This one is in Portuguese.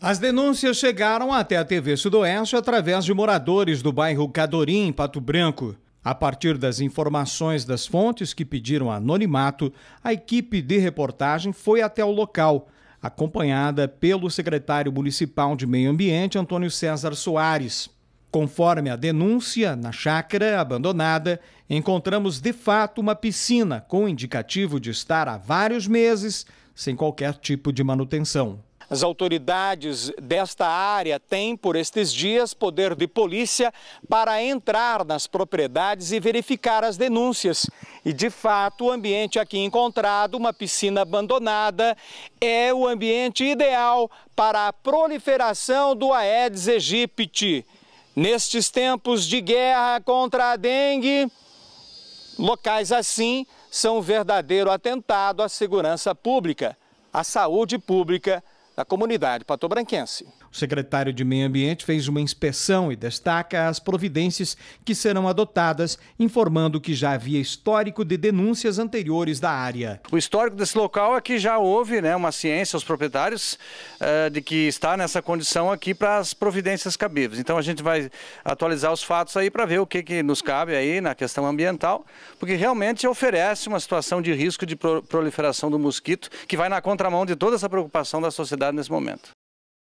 As denúncias chegaram até a TV Sudoeste através de moradores do bairro Cadorim, em Pato Branco. A partir das informações das fontes que pediram anonimato, a equipe de reportagem foi até o local, acompanhada pelo secretário municipal de Meio Ambiente, Antônio César Soares. Conforme a denúncia, na chácara abandonada, encontramos de fato uma piscina com indicativo de estar há vários meses sem qualquer tipo de manutenção. As autoridades desta área têm, por estes dias, poder de polícia para entrar nas propriedades e verificar as denúncias. E, de fato, o ambiente aqui encontrado, uma piscina abandonada, é o ambiente ideal para a proliferação do Aedes aegypti. Nestes tempos de guerra contra a dengue, locais assim são um verdadeiro atentado à segurança pública, à saúde pública da comunidade patobranquense. O secretário de Meio Ambiente fez uma inspeção e destaca as providências que serão adotadas, informando que já havia histórico de denúncias anteriores da área. O histórico desse local é que já houve né, uma ciência aos proprietários eh, de que está nessa condição aqui para as providências cabíveis. Então a gente vai atualizar os fatos aí para ver o que, que nos cabe aí na questão ambiental, porque realmente oferece uma situação de risco de proliferação do mosquito que vai na contramão de toda essa preocupação da sociedade nesse momento.